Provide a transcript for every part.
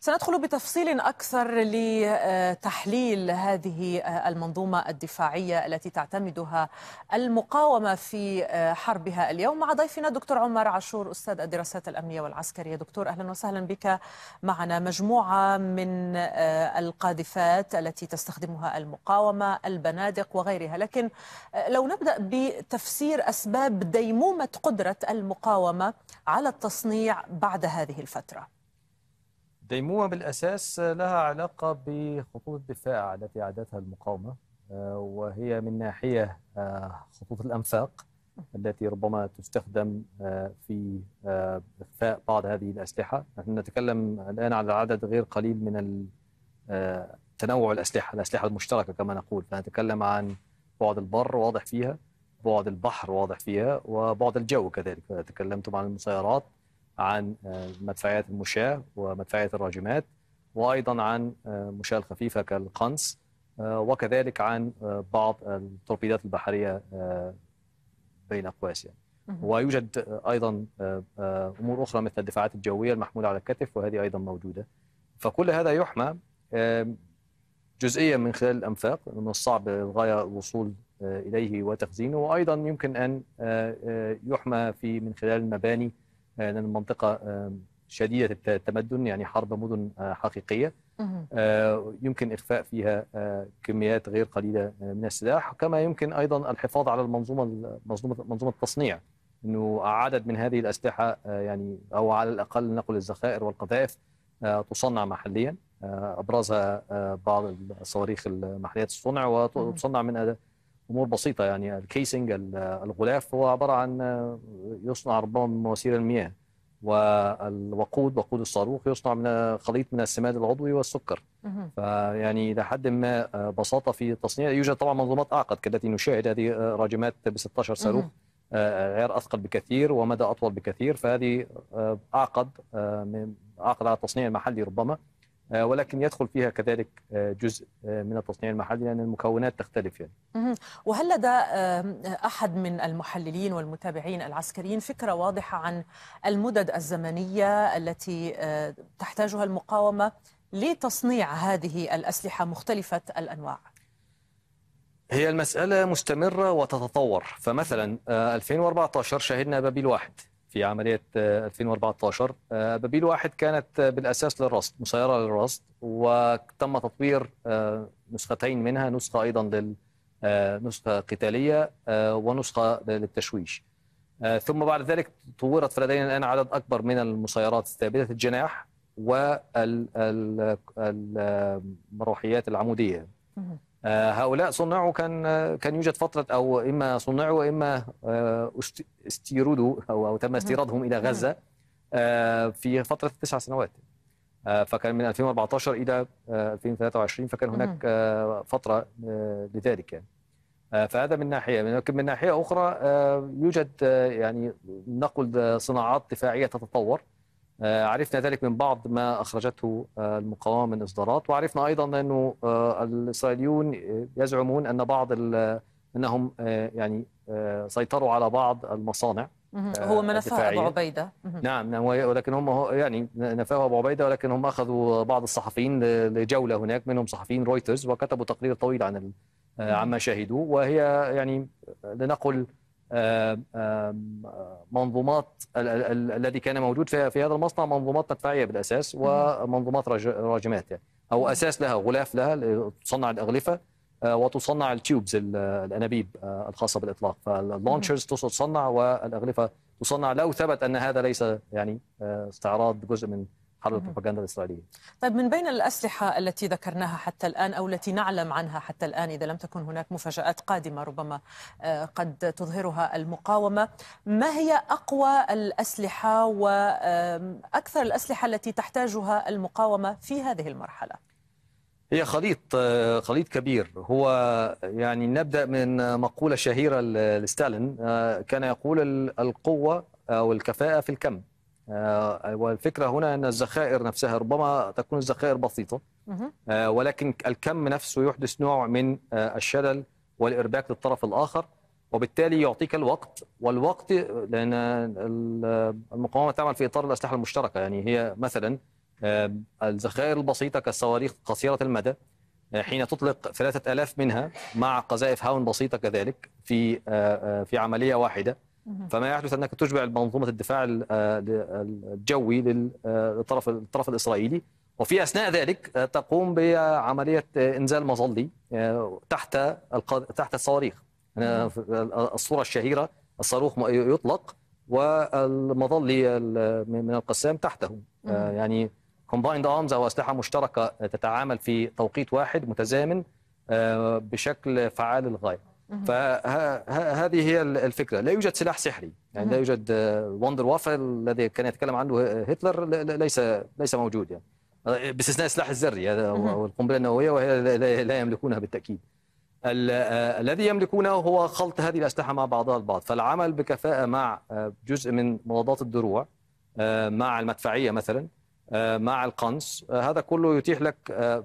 سندخل بتفصيل أكثر لتحليل هذه المنظومة الدفاعية التي تعتمدها المقاومة في حربها اليوم مع ضيفنا دكتور عمر عاشور أستاذ الدراسات الأمنية والعسكرية دكتور أهلا وسهلا بك معنا مجموعة من القاذفات التي تستخدمها المقاومة البنادق وغيرها لكن لو نبدأ بتفسير أسباب ديمومة قدرة المقاومة على التصنيع بعد هذه الفترة ديمومة بالأساس لها علاقة بخطوط الدفاع التي عادتها المقاومة آه، وهي من ناحية آه، خطوط الأنفاق التي ربما تستخدم آه، في إخفاء بعض هذه الأسلحة نحن نتكلم الآن على عدد غير قليل من تنوع الأسلحة الأسلحة المشتركة كما نقول فنتكلم عن بعد البر واضح فيها بعد البحر واضح فيها وبعد الجو كذلك تكلمتم عن المسيرات عن آه، مدفعيات المشاة ومدفعيات الراجمات وأيضا عن آه، مشاة الخفيفة كالقنص آه، وكذلك عن بعض التوربيدات البحرية بين أقواس يعني. ويوجد أيضا أمور أخرى مثل الدفاعات الجوية المحمولة على الكتف وهذه أيضا موجودة فكل هذا يحمى جزئيا من خلال الأنفاق من الصعب للغاية الوصول إليه وتخزينه وأيضا يمكن أن يحمى في من خلال المباني لان المنطقه شديده التمدن يعني حرب مدن آه، حقيقيه آه، يمكن اخفاء فيها آه، كميات غير قليله من السلاح كما يمكن ايضا الحفاظ على المنظومه منظومه منظومه التصنيع انه عدد من هذه الاسلحه يعني او على الاقل نقل الذخائر والقذائف تصنع محليا ابرزها بعض الصواريخ المحليات الصنع وتصنع من امور بسيطه يعني الكيسنج الغلاف هو عباره عن آه، يصنع ربما من مواسير المياه والوقود وقود الصاروخ يصنع من آه، خليط من السماد العضوي والسكر فيعني الى حد ما آه، بساطه في التصنيع يوجد طبعا منظومات اعقد كالتي نشاهد هذه راجمات ب 16 صاروخ غير اثقل بكثير ومدى اطول بكثير فهذه اعقد من اعقد على التصنيع المحلي ربما آه، ولكن يدخل فيها كذلك آه، جزء آه، من التصنيع المحلي لان المكونات تختلف يعني. وهل لدى احد من المحللين والمتابعين العسكريين فكره واضحه عن المدد الزمنيه التي تحتاجها المقاومه لتصنيع هذه الاسلحه مختلفه الانواع؟ هي المسألة مستمرة وتتطور فمثلا 2014 شهدنا بابيل واحد في عملية 2014 آه، آه، بابيل واحد كانت آه، بالأساس للرصد مسيرة للرصد وتم تطوير نسختين منها نسخة أيضا لل نسخة قتالية ونسخة للتشويش ثم بعد ذلك طورت فلدينا الآن عدد أكبر من المسيرات الثابتة الجناح والمروحيات العمودية آه، هؤلاء صنعوا كان آه، كان يوجد فتره او اما صنعوا واما آه، استيرودوا او, أو تم استيرادهم الى غزه في فتره تسع سنوات فكان من 2014 الى 2023 فكان هناك فتره لذلك يعني فهذا من ناحيه لكن من ناحيه اخرى يوجد يعني نقل صناعات دفاعيه تتطور آه، عرفنا ذلك من بعض ما أخرجته آه، المقاومة من إصدارات وعرفنا أيضا أنه آه، الإسرائيليون يزعمون أن بعض أنهم يعني سيطروا على بعض المصانع هو ما نفاه ابو عبيده نعم نعم ولكن هم يعني نفاه ابو عبيده ولكن هم اخذوا بعض الصحفيين لجوله هناك منهم صحفيين رويترز وكتبوا تقرير طويل عن عما شهدوا وهي يعني لنقل منظومات الذي كان موجود في في هذا المصنع منظومات مدفعيه بالاساس ومنظومات راجمات يعني او اساس لها غلاف لها تصنع الاغلفه آه، وتصنع التيوبز الانابيب آه، الخاصه بالاطلاق فاللونشرز تصنع والاغلفه تصنع لو ثبت ان هذا ليس يعني آه، استعراض جزء من حرب البروباغندا الاسرائيليه. طيب من بين الاسلحه التي ذكرناها حتى الان او التي نعلم عنها حتى الان اذا لم تكن هناك مفاجات قادمه ربما آه، قد تظهرها المقاومه، ما هي اقوى الاسلحه واكثر الاسلحه التي تحتاجها المقاومه في هذه المرحله؟ هي خليط آه، خليط كبير هو يعني نبدا من مقوله شهيره لستالين آه، كان يقول القوه او الكفاءه في الكم آه، والفكرة هنا أن الذخائر نفسها ربما تكون الذخائر بسيطة آه، ولكن الكم نفسه يحدث نوع من آه، الشلل والإرباك للطرف الآخر وبالتالي يعطيك الوقت والوقت لأن المقاومة تعمل في إطار الأسلحة المشتركة يعني هي مثلا الذخائر البسيطة كالصواريخ قصيرة المدى حين تطلق 3000 منها مع قذائف هاون بسيطة كذلك في في عملية واحدة فما يحدث انك تشبع منظومه الدفاع آه، الجوي آه، للطرف الطرف الاسرائيلي وفي اثناء ذلك آه، تقوم بعمليه انزال مظلي تحت تحت الصواريخ الصوره الشهيره الصاروخ يطلق والمظلي من القسام تحته يعني كومبايند ارمز او اسلحه مشتركه تتعامل في توقيت واحد متزامن بشكل فعال للغايه فهذه هي الفكره لا يوجد سلاح سحري يعني لا يوجد وندر آه، وافل الذي كان يتكلم عنه هتلر ليس ليس موجود يعني آه، باستثناء السلاح الذري هذا والقنبله النوويه وهي لا يملكونها بالتاكيد آه، الذي يملكونه هو خلط هذه الاسلحه مع بعضها البعض فالعمل بكفاءه مع جزء من مضادات الدروع مع المدفعيه مثلا مع القنص هذا كله يتيح لك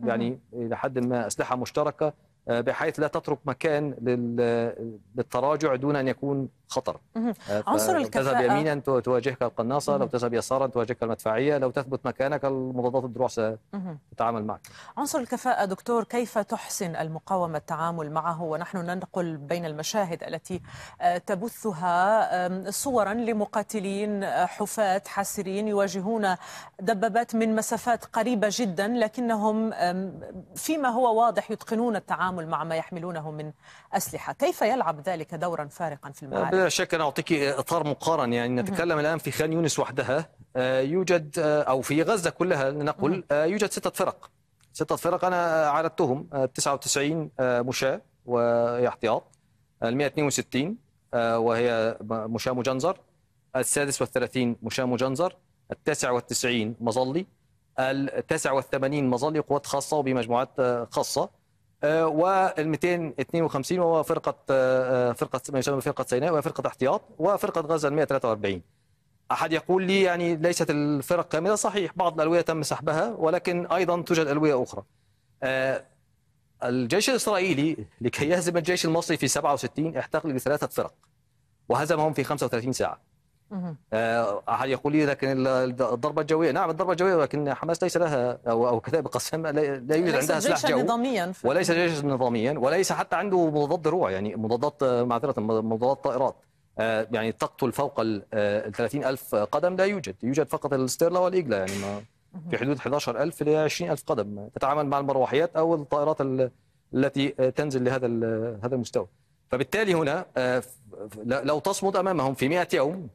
يعني الى حد ما اسلحه مشتركه آه، بحيث لا تترك مكان للتراجع دون ان يكون خطر آه، عنصر الكفاءه تذهب يمينا تواجهك القناصه لو تذهب يسارا تواجهك المدفعيه لو تثبت مكانك المضادات الدروع ستتعامل معك عنصر الكفاءه دكتور كيف تحسن المقاومه التعامل معه ونحن ننقل بين المشاهد التي آه، تبثها صورا لمقاتلين حفاة حاسرين يواجهون دبابات من مسافات قريبه جدا لكنهم فيما هو واضح يتقنون التعامل التعامل مع ما يحملونه من أسلحة كيف يلعب ذلك دورا فارقا في المعارك؟ بلا شك أنا أعطيك إطار مقارن يعني نتكلم الآن في خان يونس وحدها آه، يوجد آه، أو في غزة كلها نقول آه، يوجد ستة فرق ستة فرق أنا عددتهم 99 مشاة واحتياط ال 162 وهي مشاة مجنزر السادس والثلاثين مشاة مجنزر التاسع والتسعين مظلي التاسع والثمانين مظلي قوات خاصة وبمجموعات خاصة آه، وال 252 وهو فرقه آه، آه، فرقه ما يسمى بفرقه سيناء وهي فرقه احتياط وفرقه غزه 143 احد يقول لي يعني ليست الفرق كامله صحيح بعض الالويه تم سحبها ولكن ايضا توجد الويه اخرى الجيش الاسرائيلي لكي يهزم الجيش المصري في 67 احتاج لثلاثه فرق وهزمهم في 35 ساعه آه، احد يقول لي لكن الضربه الجويه نعم الضربه الجويه ولكن حماس ليس لها او او كتائب القسام لا يوجد عندها سلاح جوي نظاميا وليس جيشا نظاميا وليس حتى عنده مضادات دروع يعني مضادات معذره مضادات طائرات آه، يعني تقتل فوق ال 30000 آه، ألف قدم لا يوجد يوجد فقط الستيرلا والايجلا يعني ما في حدود 11000 ل إلى قدم تتعامل مع المروحيات أو الطائرات التي تنزل لهذا هذا المستوى فبالتالي هنا لو تصمد أمامهم في 100 يوم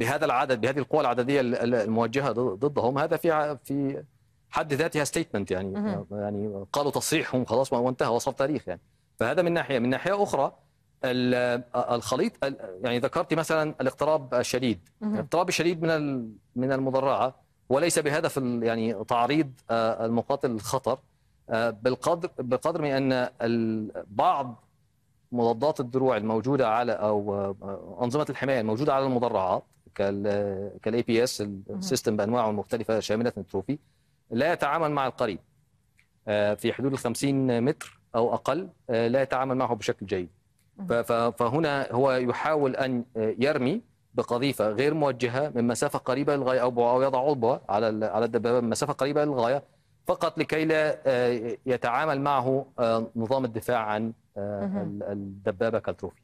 بهذا العدد بهذه القوى العدديه الموجهه ضدهم هذا في في حد ذاتها ستيتمنت يعني يعني قالوا تصريحهم خلاص وانتهى وصل تاريخ يعني فهذا من ناحيه من ناحيه اخرى الخليط يعني ذكرت مثلا الاقتراب الشديد الاقتراب الشديد من من المدرعه وليس بهدف يعني تعريض آه، المقاتل للخطر آه، بالقدر بقدر من ان بعض مضادات الدروع الموجوده على او آه، انظمه الحمايه الموجوده على المدرعات كالاي بي اس السيستم بانواعه المختلفه شامله التروفي لا يتعامل مع القريب آه، في حدود ال 50 متر او اقل آه، لا يتعامل معه بشكل جيد فهنا هو يحاول ان آه، يرمي بقذيفه غير موجهه من مسافه قريبه للغايه او او يضع عضبه على على الدبابه من مسافه قريبه للغايه فقط لكي لا آه، يتعامل معه آه، نظام الدفاع عن آه، الدبابه كالتروفي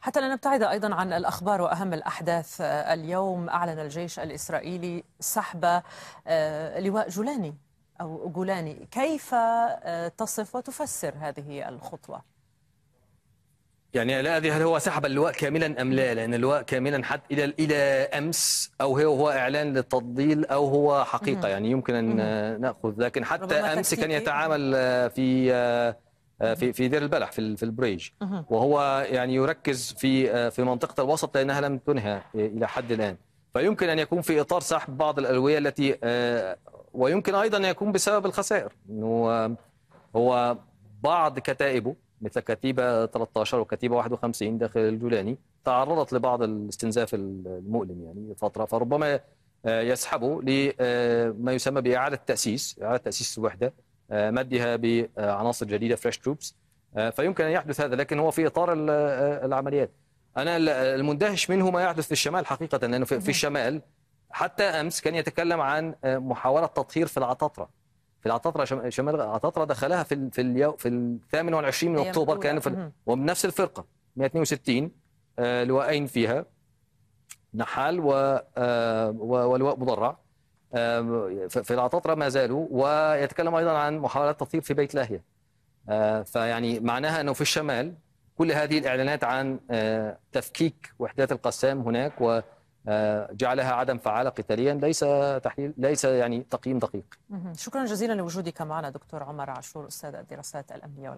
حتى لا نبتعد ايضا عن الاخبار واهم الاحداث اليوم اعلن الجيش الاسرائيلي سحب لواء جولاني او جولاني كيف تصف وتفسر هذه الخطوه يعني لا ادري هل هو سحب اللواء كاملا ام لا لان اللواء كاملا حتى الى الى امس او هو هو اعلان للتضليل او هو حقيقه يعني يمكن ان ناخذ لكن حتى امس كان إيه؟ يتعامل في آه، في في دير البلح في في البريج وهو يعني يركز في آه، في منطقه الوسط لانها لم تنهى الى حد الان فيمكن ان يكون في اطار سحب بعض الالويه التي آه، ويمكن ايضا ان يكون بسبب الخسائر انه هو بعض كتائبه مثل كتيبه 13 وكتيبه 51 داخل الجولاني تعرضت لبعض الاستنزاف المؤلم يعني فتره فربما آه، يسحبوا لما آه، يسمى باعاده تاسيس اعاده تاسيس الوحده آه، مدها بعناصر جديده فريش تروبس فيمكن ان يحدث هذا لكن هو في اطار العمليات انا المندهش منه ما يحدث في الشمال حقيقه لانه في نعم. الشمال حتى امس كان يتكلم عن محاوله تطهير في العطاطره في العطاطره شمال عطاطره دخلها في في اليو في الثامن والعشرين من اكتوبر كان في وبنفس الفرقه 162 لوائين آه، لواءين فيها نحال و آه، ولواء مدرع آه، في العطاطره ما زالوا ويتكلم ايضا عن محاولات تطيب في بيت لاهيه فيعني معناها انه في الشمال كل هذه الاعلانات عن تفكيك وحدات القسام هناك و آه، جعلها عدم فعالة قتاليا ليس تحليل ليس يعني تقييم دقيق شكرا جزيلا لوجودك معنا دكتور عمر عاشور أستاذ الدراسات الأمنية